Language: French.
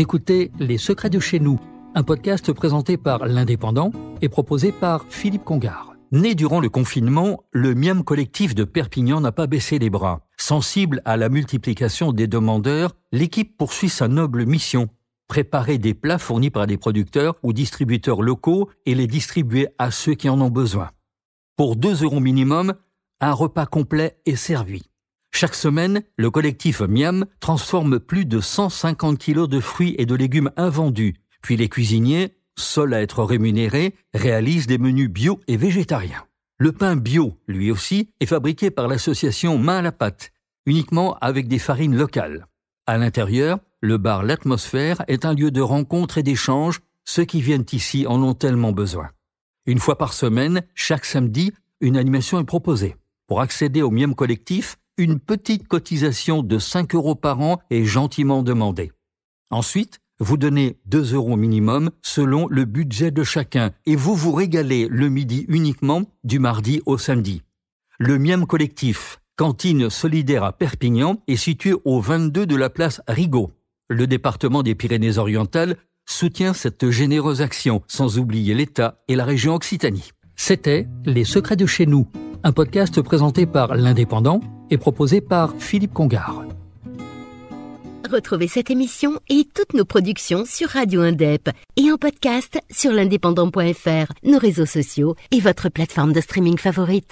écoutez Les Secrets de chez nous, un podcast présenté par l'Indépendant et proposé par Philippe Congard. Né durant le confinement, le Miam collectif de Perpignan n'a pas baissé les bras. Sensible à la multiplication des demandeurs, l'équipe poursuit sa noble mission préparer des plats fournis par des producteurs ou distributeurs locaux et les distribuer à ceux qui en ont besoin. Pour 2 euros minimum, un repas complet est servi. Chaque semaine, le collectif Miam transforme plus de 150 kilos de fruits et de légumes invendus, puis les cuisiniers, seuls à être rémunérés, réalisent des menus bio et végétariens. Le pain bio, lui aussi, est fabriqué par l'association Main à la pâte, uniquement avec des farines locales. À l'intérieur, le bar L'Atmosphère est un lieu de rencontre et d'échange, ceux qui viennent ici en ont tellement besoin. Une fois par semaine, chaque samedi, une animation est proposée. Pour accéder au Miam Collectif, une petite cotisation de 5 euros par an est gentiment demandée. Ensuite, vous donnez 2 euros minimum selon le budget de chacun et vous vous régalez le midi uniquement du mardi au samedi. Le Miam Collectif, cantine solidaire à Perpignan, est situé au 22 de la place Rigaud. Le département des Pyrénées-Orientales soutient cette généreuse action, sans oublier l'État et la région Occitanie. C'était Les Secrets de chez nous un podcast présenté par l'Indépendant et proposé par Philippe Congard. Retrouvez cette émission et toutes nos productions sur Radio Indep et en podcast sur l'indépendant.fr, nos réseaux sociaux et votre plateforme de streaming favorite.